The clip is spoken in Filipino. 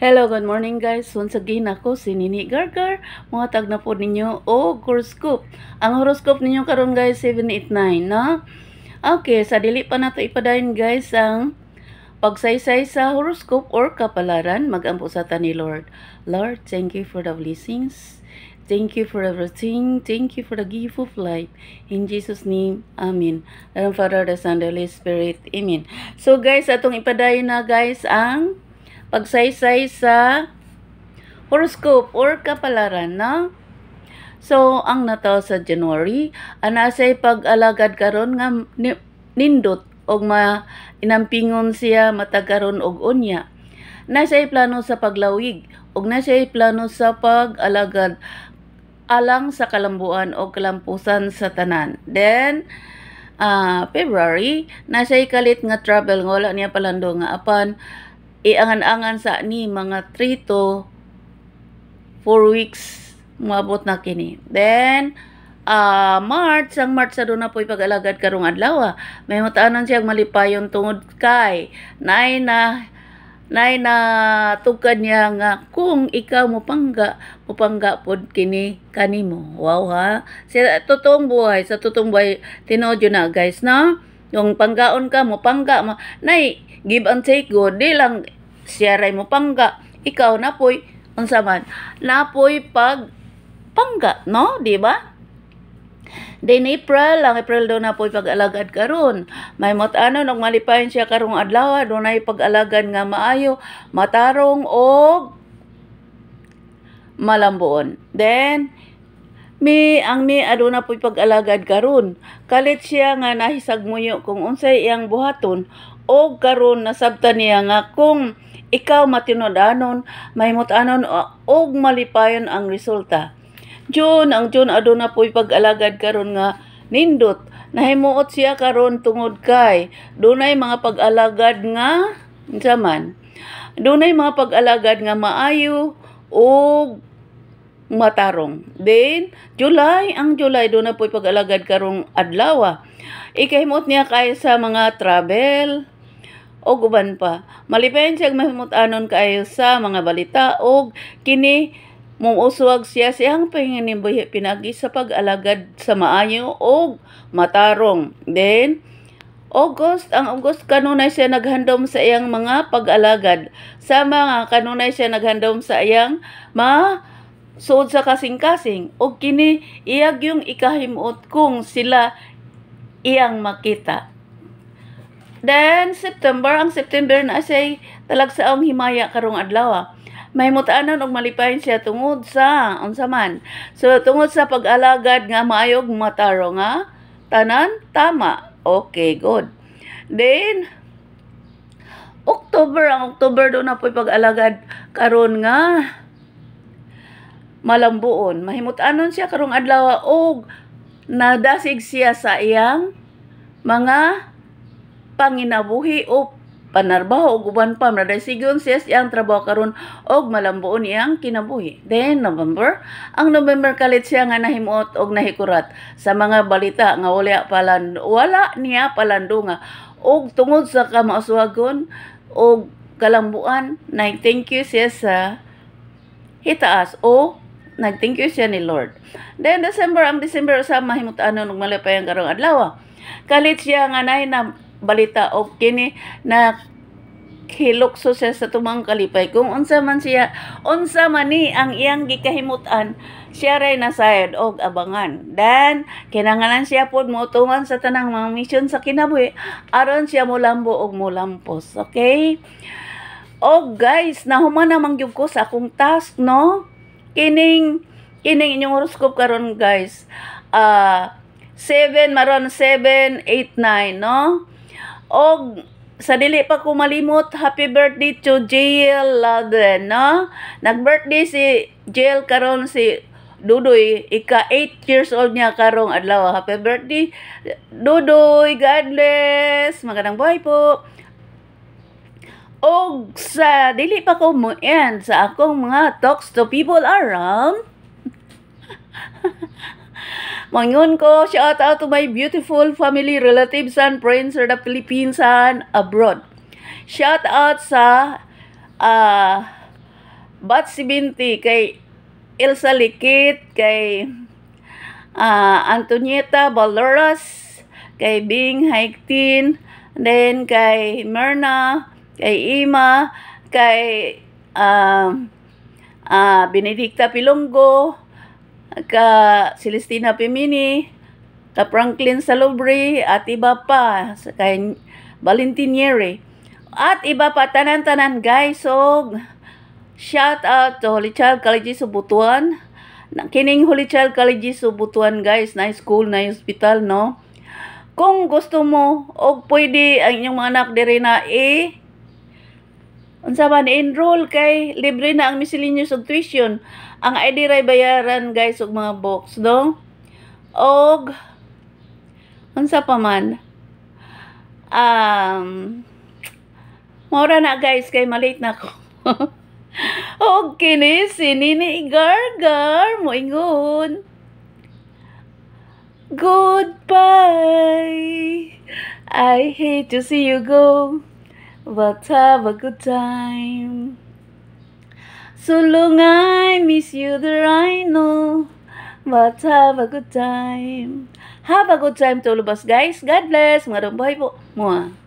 Hello, good morning guys. Once again ako si Nini Gargar. Mga tag na po ninyo o oh, horoscope. Ang horoscope ninyo karon guys 789 no? Okay, sa dili pa nato ipadayon guys ang pagsaysay sa horoscope or kapalaran magampo sa ni Lord. Lord, thank you for the blessings. Thank you for everything. Thank you for the gift of life. In Jesus' name, Amen. Lord, Father, the Son, the Holy Spirit. Amen. So guys, atong ipadayon na guys ang pagsaysay sa horoscope or kapalaran na So, ang nataw sa January, ana say pag-alagad karon nga nindot og ma inampingon siya matagaron og unya. Na siya plano sa paglawig og na siya plano sa pag-alagad alang sa kalambuan o kalampusan sa tanan. Then, uh, February, na siya kalit nga travel nga wala niya palando nga apan iangan-angan sa ni mga 3 to 4 weeks umabot na kini. Then, uh, March, ang March sa doon na po'y ipag-alagad karong adlaw. Ah. May mataanan siya malipayon tungod kay nay na nay na tugkad niya nga kung ikaw mo pangga mo pangga pod kini kanimo wow ha sa totoong buhay sa totoong buhay tinuod na guys no yung panggaon ka mo, pangga mo. Nay, give and take go. Di lang siyaray mo pangga. Ikaw na po'y, unsa man, na po'y pag pangga, no? Di ba? Then April, lang April daw na po'y pag-alagad karon. May ano, matano, nagmalipayon siya karong adlaw, dunay pag-alagad nga maayo, matarong o malambuon. Then, Mi ang ni aduna po'y pag-alagad karon. Kalit siya nga nahisag muyo kung unsay iyang buhaton o karon nasabta niya nga kung ikaw matinudanon, may mutanon o malipayon ang resulta. Jun, ang Jun aduna po'y pag-alagad karon nga nindot. Nahimuot siya karon tungod kay dunay mga pag-alagad nga saman. Dunay mga pag-alagad nga maayo o matarong. Then, July, ang July, doon na po ipag-alagad karong adlaw. Ah. Ikahimot niya kay sa mga travel, o guban pa. Malipen siya mahimutanon kayo sa mga balita o kini mumuswag siya siyang panginimbuhi pinagi sa pag-alagad sa maayo o matarong. Then, August, ang August kanunay siya naghandom sa iyang mga pag-alagad. Sa mga kanunay siya naghandom sa iyang mga suod sa kasing-kasing o kini iyag yung ikahimot kung sila iyang makita. Then September ang September na say talagsaong himaya karong adlaw. Ah. May mutaanan og malipayon siya tungod sa unsa man. So tungod sa pag-alagad nga maayog mataro nga tanan tama. Okay, good. Then October ang October do na po pag-alagad karon nga malambuon. Mahimutanon siya karong adlaw og nadasig siya sa iyang mga panginabuhi o panarbaho og uban pa nadasigon siya sa iyang trabaho karon og malambuon iyang kinabuhi. Then November, ang November kalit siya nga nahimuot og nahikurat sa mga balita nga wala palan wala niya palandunga og tungod sa kamaaswagon og kalambuan na thank you siya sa hitaas o nag-thank you siya ni Lord. Then December, ang December sa mahimutano nung malipay ang karong adlaw. Ah. Kalit siya nga nay na balita of kini na hilokso siya sa tumang kalipay kung unsa man siya unsa man ni ang iyang gikahimutan siya ray nasayad og abangan Then, kinanganan siya pod motuman sa tanang mga misyon sa kinabuhi aron siya mulambo og mulampos okay oh, guys nahuman na mangyud ko sa akong task no kining kining inyong horoscope karon guys uh, 7 maron 7 8 9 no og sa dili pa ko malimot happy birthday to JL Loudon no nagbirthday si JL karon si Dudoy ika 8 years old niya karong adlaw happy birthday Dudoy God bless magandang buhay po o sa dili pa ko mo end sa akong mga talks to people around Mangon ko, shout out to my beautiful family, relatives and friends sa the Philippines and abroad. Shout out sa uh, ah, Batsi Binti, kay Elsa Likit, kay uh, Antonieta Baloras, kay Bing Haiktin, then kay Myrna kay Ima, kay uh, uh, Benedicta Pilonggo, ka Celestina Pimini, ka Franklin Salubri, at iba pa, kay Valentin Valentinieri. At iba pa, tanan-tanan guys. So, shout out to Holy Child College Subutuan. Kining Holy Child College Subutuan guys, na school, na hospital, no? Kung gusto mo, o pwede ang inyong mga anak diri na i- eh, Unsa man enroll kay libre na ang miscellaneous tuition. Ang ID ray bayaran guys og mga books do. Og unsa pa man um Mora na guys kay malate na ko. og kini si Nini Igargar mo ingon. Goodbye. I hate to see you go. but have a good time. So long I miss you there I know. let have a good time. Have a good time to all of us guys. God bless. Mga buhay po. Mwah.